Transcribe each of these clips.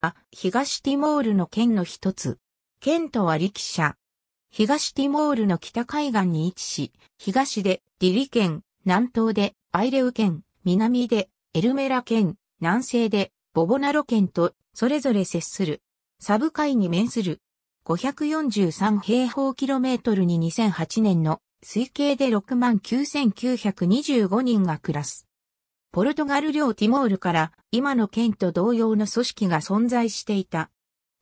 は東ティモールの県の一つ。県とは力者。東ティモールの北海岸に位置し、東でディリ県、南東でアイレウ県、南でエルメラ県、南西でボボナロ県とそれぞれ接する。サブ海に面する。543平方キロメートルに2008年の推計で69,925人が暮らす。ポルトガル領ティモールから今の県と同様の組織が存在していた。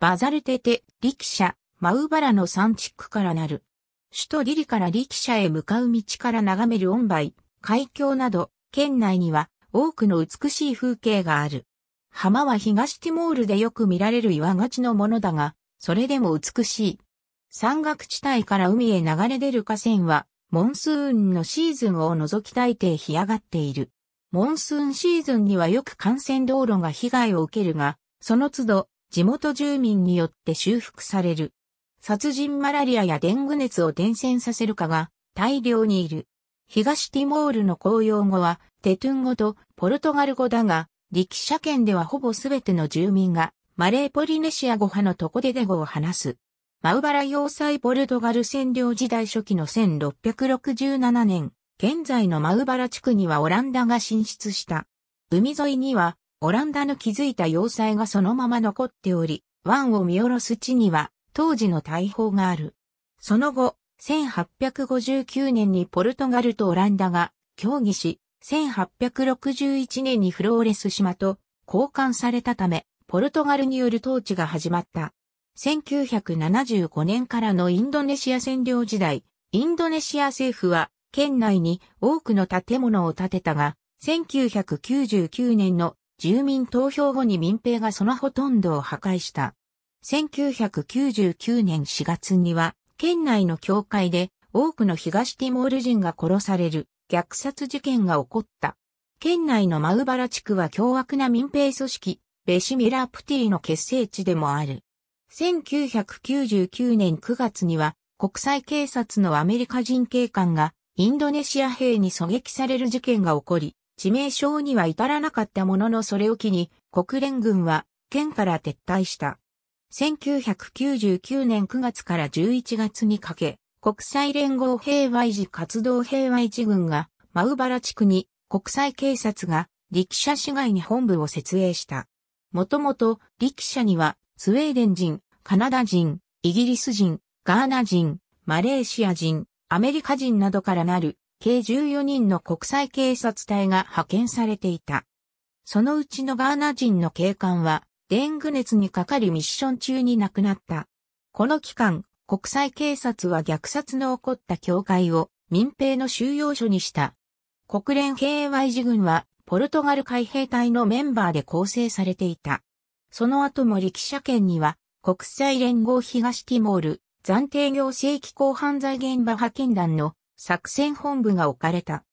バザルテテ、リキシャ、マウバラの山地区からなる。首都リリからリキシャへ向かう道から眺めるオンバイ、海峡など、県内には多くの美しい風景がある。浜は東ティモールでよく見られる岩がちのものだが、それでも美しい。山岳地帯から海へ流れ出る河川は、モンスーンのシーズンを除き大抵干上がっている。モンスーンシーズンにはよく幹線道路が被害を受けるが、その都度、地元住民によって修復される。殺人マラリアやデング熱を伝染させるかが大量にいる。東ティモールの公用語はテトゥン語とポルトガル語だが、力車圏ではほぼすべての住民がマレーポリネシア語派のトコデデ語を話す。マウバラ要塞ポルトガル占領時代初期の1667年、現在のマウバラ地区にはオランダが進出した。海沿いには、オランダの築いた要塞がそのまま残っており、湾を見下ろす地には、当時の大砲がある。その後、1859年にポルトガルとオランダが協議し、1861年にフローレス島と交換されたため、ポルトガルによる統治が始まった。1975年からのインドネシア占領時代、インドネシア政府は県内に多くの建物を建てたが、1999年の住民投票後に民兵がそのほとんどを破壊した。1999年4月には、県内の教会で多くの東ティモール人が殺される虐殺事件が起こった。県内のマウバラ地区は凶悪な民兵組織、ベシミラプティの結成地でもある。1999年9月には国際警察のアメリカ人警官がインドネシア兵に狙撃される事件が起こり、致命傷には至らなかったもののそれを機に国連軍は県から撤退した。1999年9月から11月にかけ、国際連合平和維持活動平和維持軍がマウバラ地区に国際警察が力車市街に本部を設営した。もともと力車にはスウェーデン人、カナダ人、イギリス人、ガーナ人、マレーシア人、アメリカ人などからなる計14人の国際警察隊が派遣されていた。そのうちのガーナ人の警官は、デング熱にかかりミッション中に亡くなった。この期間、国際警察は虐殺の起こった教会を民兵の収容所にした。国連平和維持軍はポルトガル海兵隊のメンバーで構成されていた。その後も力車圏には国際連合東ティモール、暫定行政機構犯罪現場派遣団の作戦本部が置かれた。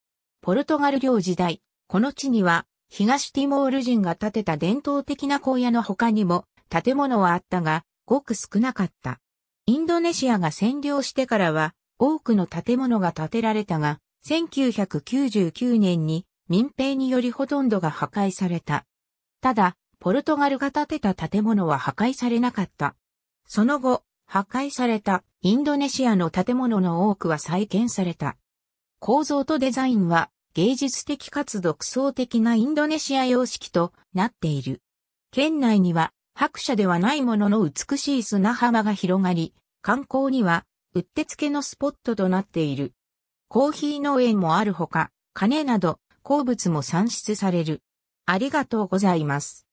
ポルトガル領時代、この地には東ティモール人が建てた伝統的な荒野の他にも建物はあったが、ごく少なかった。インドネシアが占領してからは多くの建物が建てられたが、1999年に民兵によりほとんどが破壊された。ただ、ポルトガルが建てた建物は破壊されなかった。その後、破壊されたインドネシアの建物の多くは再建された。構造とデザインは芸術的かつ独創的なインドネシア様式となっている。県内には白車ではないものの美しい砂浜が広がり、観光にはうってつけのスポットとなっている。コーヒー農園もあるほか、金など鉱物も産出される。ありがとうございます。